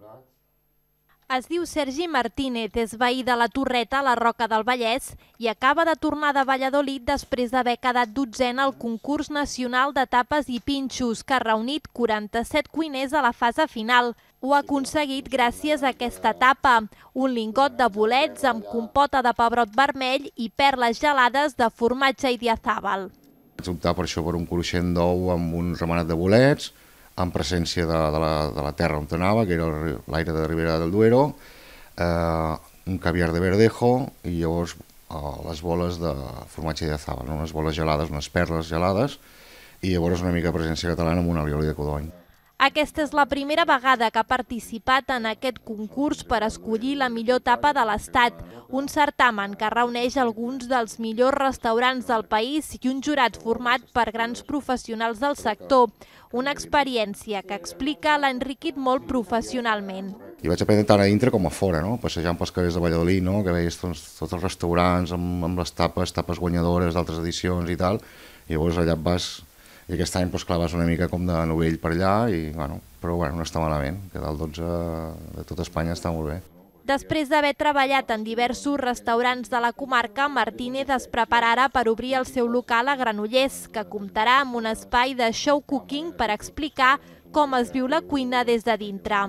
Nicolàs. Es diu Sergi Martínez, és veí de la Torreta a la Roca del Vallès i acaba de tornar de Valladolid després d'haver quedat dotzena al concurs nacional de tapes i pinxos que ha reunit 47 cuiners a la fase final. Ho ha aconseguit gràcies a aquesta tapa, un lingot de bolets amb compota de pebrot vermell i perles gelades de formatge i diazàbal. Vaig optar per això per un cruixent d'ou amb un remenat de bolets, en presència de, de, la, de la terra on anava, que era l'aire de Ribera del Duero, eh, un caviar de verdejo i llavors eh, les boles de formatge de azabal, no? unes boles gelades, unes perles gelades, i llavors una mica presència catalana amb un alioli de codony. Aquesta és la primera vegada que ha participat en aquest concurs per escollir la millor tapa de l'Estat, un certamen que reuneix alguns dels millors restaurants del país i un jurat format per grans professionals del sector, una experiència que explica l'ha enriquit molt professionalment. I vaig aprendre tant a dintre com a fora, no? passejant pels carrers de Valladolid, no? que veies tots, tots els restaurants amb, amb les tapes, tapes guanyadores d'altres edicions i tal, i llavors allà vas i aquest any doncs, clar, vas una mica com de novell per allà, i, bueno, però bueno, no està malament, que del 12 de tot Espanya està molt bé. Després d'haver treballat en diversos restaurants de la comarca, Martínez es prepararà per obrir el seu local a Granollers, que comptarà amb un espai de show cooking per explicar com es viu la cuina des de dintre.